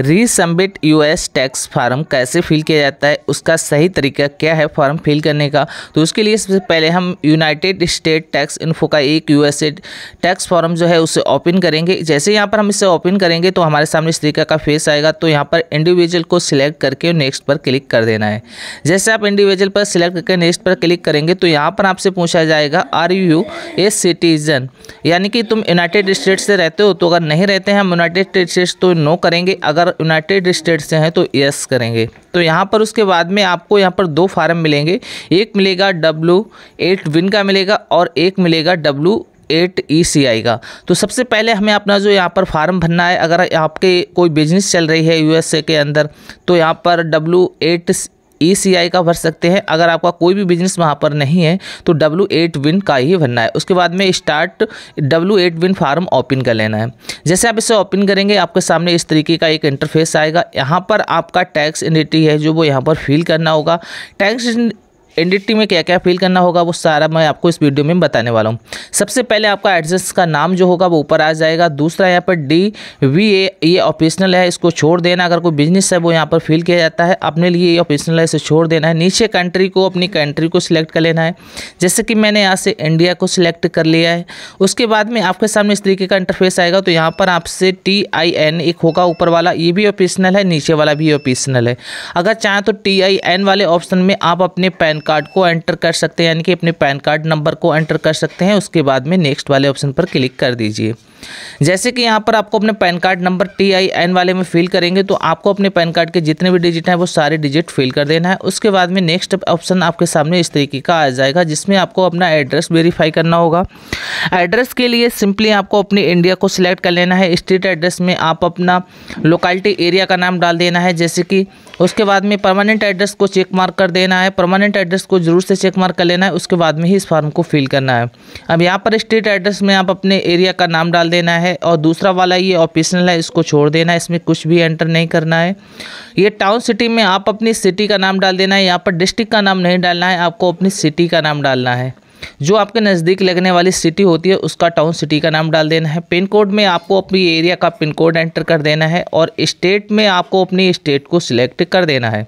resubmit S tax form कैसे fill किया जाता है उसका सही तरीका क्या है फॉर्म फिल करने का तो उसके लिए सबसे पहले हम यूनाइटेड स्टेट टैक्स इन्फो का एक यूएसए टैक्स फॉर्म जो है उसे ओपन करेंगे जैसे यहाँ पर हम इसे ओपन करेंगे तो हमारे सामने इस तरीका का फेस आएगा तो यहाँ पर इंडिविजुअल को सिलेक्ट करके नेक्स्ट पर क्लिक कर देना है जैसे आप इंडिविजुअल पर सिलेक्ट करके नेक्स्ट पर क्लिक करेंगे तो यहाँ पर आपसे पूछा जाएगा आर यू ए सिटीजन यानी कि तुम यूनाइटेड स्टेट से रहते हो तो अगर नहीं रहते हैं हम यूनाइटेड स्टेट्स तो नो करेंगे अगर अगर यूनाइटेड स्टेट से हैं तो यस करेंगे तो यहाँ पर उसके बाद में आपको यहाँ पर दो फार्म मिलेंगे एक मिलेगा डब्लू एट विन का मिलेगा और एक मिलेगा डब्लू एट ई सी आई का तो सबसे पहले हमें अपना जो यहाँ पर फार्म भरना है अगर आपके कोई बिजनेस चल रही है यूएसए के अंदर तो यहाँ पर डब्लू एट ई सी आई का भर सकते हैं अगर आपका कोई भी बिजनेस वहाँ पर नहीं है तो डब्ल्यू एट विन का ही भरना है उसके बाद में start W eight BEN form open कर लेना है जैसे आप इसे ओपन करेंगे आपके सामने इस तरीके का एक इंटरफेस आएगा यहाँ पर आपका टैक्स एंडिटी है जो वो यहाँ पर फिल करना होगा टैक्स एनडीटी में क्या क्या फिल करना होगा वो सारा मैं आपको इस वीडियो में बताने वाला हूँ सबसे पहले आपका एड्रेस का नाम जो होगा वो ऊपर आ जाएगा दूसरा यहाँ पर डी वी ए ये ऑप्शनल है इसको छोड़ देना अगर कोई बिजनेस है वो यहाँ पर फिल किया जाता है अपने लिए ये ऑप्शनल है इसे छोड़ देना है नीचे कंट्री को अपनी कंट्री को सिलेक्ट कर लेना है जैसे कि मैंने यहाँ से इंडिया को सिलेक्ट कर लिया है उसके बाद में आपके सामने इस तरीके का इंटरफेस आएगा तो यहाँ पर आपसे टी आई एन एक होगा ऊपर वाला ये भी ऑप्शनल है नीचे वाला भी ऑप्शनल है अगर चाहें तो टी आई एन वाले ऑप्शन में आप अपने पैन कार्ड को एंटर कर सकते हैं यानी कि अपने पैन कार्ड नंबर को एंटर कर सकते हैं उसके बाद में नेक्स्ट वाले ऑप्शन पर क्लिक कर दीजिए जैसे कि यहाँ पर आपको अपने PAN card number T I N वाले में फिल करेंगे तो आपको अपने पैन कार्ड के जितने भी डिजिट हैं वो सारे डिजिट फिल कर देना है उसके बाद में नेक्स्ट ऑप्शन आपके सामने इस तरीके का आ जाएगा जिसमें आपको अपना एड्रेस वेरीफाई करना होगा एड्रेस के लिए सिंपली आपको अपने इंडिया को सिलेक्ट कर लेना है स्ट्रीट एड्रेस में आप अपना लोकेलिटी एरिया का नाम डाल देना है जैसे कि उसके बाद में परमानेंट एड्रेस को चेक मार्क कर देना है परमानेंट एड्रेस एड्रेस को ज़रूर से चेक मार्क कर लेना है उसके बाद में ही इस फॉर्म को फिल करना है अब यहाँ पर स्ट्रीट एड्रेस में आप अपने एरिया का नाम डाल देना है और दूसरा वाला ये ऑफिसनल है इसको छोड़ देना है इसमें कुछ भी एंटर नहीं करना है ये टाउन सिटी में आप अपनी सिटी का नाम डाल देना है यहाँ पर डिस्ट्रिक्ट का नाम नहीं डालना है आपको अपनी सिटी का नाम डालना है जो आपके नज़दीक लगने वाली सिटी होती है उसका टाउन सिटी का नाम डाल देना है पिन कोड में आपको अपनी एरिया का पिन कोड एंटर कर देना है और स्टेट में आपको अपनी स्टेट को सिलेक्ट कर देना है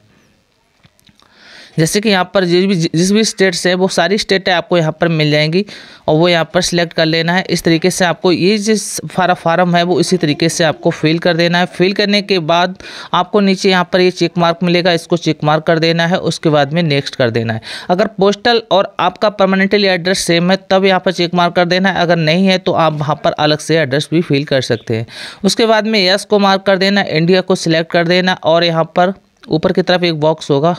जैसे कि यहाँ पर जिस भी जिस भी स्टेट से वो सारी स्टेटें आपको यहाँ पर मिल जाएंगी और वो यहाँ पर सिलेक्ट कर लेना है इस तरीके से आपको ये जिस फारा फार्म है वो इसी तरीके से आपको फिल कर देना है फिल करने के बाद आपको नीचे यहाँ पर ये चेक मार्क मिलेगा इसको चेक मार्क कर देना है उसके बाद में नेक्स्ट कर देना है अगर पोस्टल और आपका परमानेंटली एड्रेस सेम है तब यहाँ पर चेक मार्क कर देना है अगर नहीं है तो आप वहाँ पर अलग से एड्रेस भी फिल कर सकते हैं उसके बाद में यस को मार्क कर देना इंडिया को सिलेक्ट कर देना और यहाँ पर ऊपर की तरफ एक बॉक्स होगा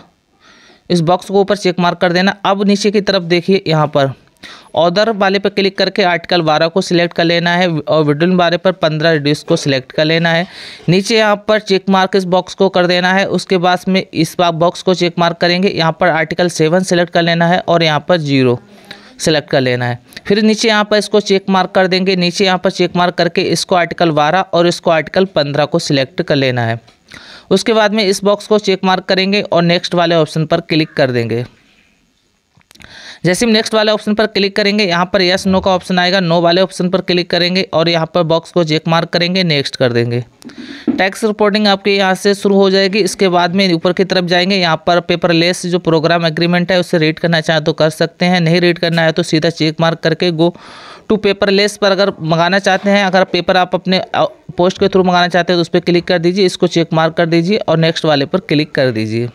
इस बॉक्स को ऊपर चेक मार्क कर देना अब नीचे की तरफ देखिए यहाँ पर ऑर्डर वाले पर क्लिक करके आर्टिकल बारह को सिलेक्ट कर लेना है और विडुल बारे पर पंद्रह रिड्यूस को सिलेक्ट कर लेना है नीचे यहाँ पर चेक मार्क इस बॉक्स को कर देना है उसके बाद में इस बॉक्स को चेक मार्क करेंगे यहाँ पर आर्टिकल सेवन सेलेक्ट कर लेना है और यहाँ पर जीरो सेलेक्ट कर लेना है फिर नीचे यहाँ पर इसको चेक मार्क कर देंगे नीचे यहाँ पर चेक मार्क करके इसको आर्टिकल बारह और इसको आर्टिकल पंद्रह को सिलेक्ट कर लेना है उसके बाद में इस बॉक्स को चेक मार्क करेंगे और नेक्स्ट वाले ऑप्शन पर क्लिक कर देंगे जैसे हम नेक्स्ट वाले ऑप्शन पर क्लिक करेंगे यहाँ पर यस नो का ऑप्शन आएगा नो वाले ऑप्शन पर क्लिक करेंगे और यहाँ पर बॉक्स को चेक मार्क करेंगे नेक्स्ट कर देंगे टैक्स रिपोर्टिंग आपके यहाँ से शुरू हो जाएगी इसके बाद में ऊपर की तरफ जाएंगे यहाँ पर पेपरलेस जो प्रोग्राम एग्रीमेंट है उसे रीड करना चाहें तो कर सकते हैं नहीं रीड करना है तो सीधा चेक मार्क करके गो टू पेपरलेस पर अगर मंगाना चाहते हैं अगर पेपर आप अपने पोस्ट के थ्रू मंगाना चाहते हैं तो उस पर क्लिक कर दीजिए इसको चेक मार्क कर दीजिए और नेक्स्ट वाले पर क्लिक कर दीजिए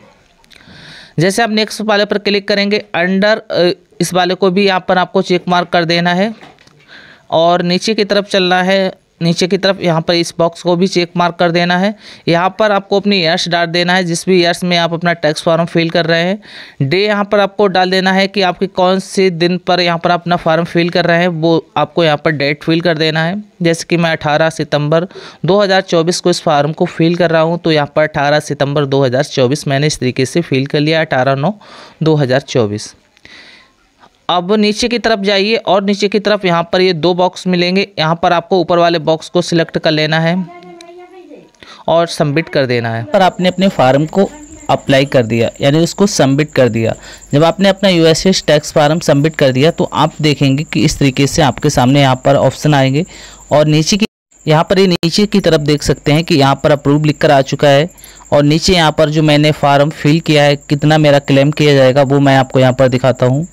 जैसे आप नेक्स्ट वाले पर क्लिक करेंगे अंडर इस वाले को भी यहाँ पर आपको चेक मार्क कर देना है और नीचे की तरफ चलना है नीचे की तरफ यहाँ पर इस बॉक्स को भी चेक मार्क कर देना है यहाँ पर आपको अपनी ईयर्स डाल देना है जिस भी ईयर्स में आप अपना टैक्स फार्म फिल कर रहे हैं डे यहाँ पर आपको डाल देना है कि आपके कौन से दिन पर यहाँ पर अपना फार्म फिल कर रहे हैं वो आपको यहाँ पर डेट फिल कर देना है जैसे कि मैं 18 सितंबर 2024 को इस फार्म को फिल कर रहा हूँ तो यहाँ पर अठारह सितम्बर दो मैंने इस तरीके से फिल कर लिया अठारह नौ दो अब नीचे की तरफ जाइए और नीचे की तरफ यहाँ पर ये दो बॉक्स मिलेंगे यहाँ पर आपको ऊपर वाले बॉक्स को सिलेक्ट कर लेना है और सबमिट कर देना है पर आपने अपने फार्म को अप्लाई कर दिया यानी उसको सबमिट कर दिया जब आपने अपना यू टैक्स फार्म सबमिट कर दिया तो आप देखेंगे कि इस तरीके से आपके सामने यहाँ पर ऑप्शन आएंगे और नीचे की यहाँ पर ये नीचे की तरफ देख सकते हैं कि यहाँ पर अप्रूव लिख कर आ चुका है और नीचे यहाँ पर जो मैंने फार्म फिल किया है कितना मेरा क्लेम किया जाएगा वो मैं आपको यहाँ पर दिखाता हूँ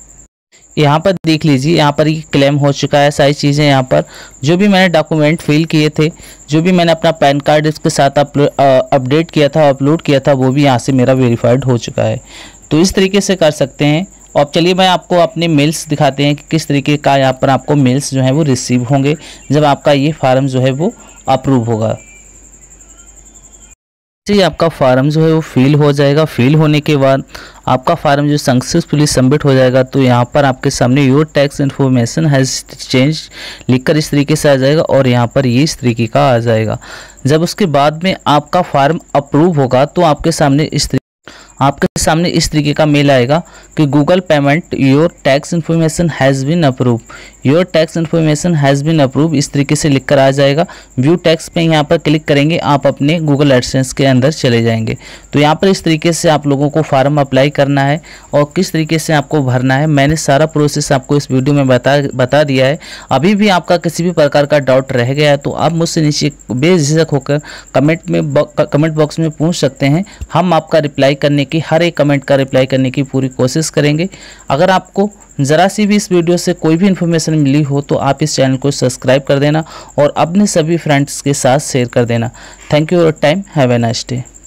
यहाँ पर देख लीजिए यहाँ पर ये क्लेम हो चुका है सारी चीज़ें यहाँ पर जो भी मैंने डॉक्यूमेंट फिल किए थे जो भी मैंने अपना पैन कार्ड इसके साथ अपडेट किया था अपलोड किया था वो भी यहाँ से मेरा वेरीफाइड हो चुका है तो इस तरीके से कर सकते हैं और चलिए मैं आपको अपने मेल्स दिखाते हैं कि किस तरीके का यहाँ पर आपको मेल्स जो है वो रिसीव होंगे जब आपका ये फार्म जो है वो अप्रूव होगा से आपका फार्म जो है वो फिल हो जाएगा फिल होने के बाद आपका फार्म जो सक्सेसफुली सबमिट हो जाएगा तो यहाँ पर आपके सामने your tax information has change लिखकर इस तरीके से आ जाएगा और यहाँ पर ये इस तरीके का आ जाएगा जब उसके बाद में आपका फार्म अप्रूव होगा तो आपके सामने इस तरीके आपके सामने इस तरीके का मेल आएगा कि Google payment your tax information has been approve your tax information has been approve इस तरीके से लिख कर आ जाएगा व्यू टैक्स पे यहाँ पर क्लिक करेंगे आप अपने गूगल एडसेंस के अंदर चले जाएंगे तो यहाँ पर इस तरीके से आप लोगों को फार्म अप्लाई करना है और किस तरीके से आपको भरना है मैंने सारा प्रोसेस आपको इस वीडियो में बता बता दिया है अभी भी आपका किसी भी प्रकार का डाउट रह गया है तो आप मुझसे नीचे बेझिझक होकर कमेंट में कमेंट बॉक्स में पूछ सकते हैं हम आपका रिप्लाई करने करने की हर एक कमेंट का रिप्लाई करने की पूरी कोशिश करेंगे अगर आपको ज़रा सी भी इस वीडियो से कोई भी इन्फॉर्मेशन मिली हो तो आप इस चैनल को सब्सक्राइब कर देना और अपने सभी फ्रेंड्स के साथ शेयर कर देना thank you your time have a nice day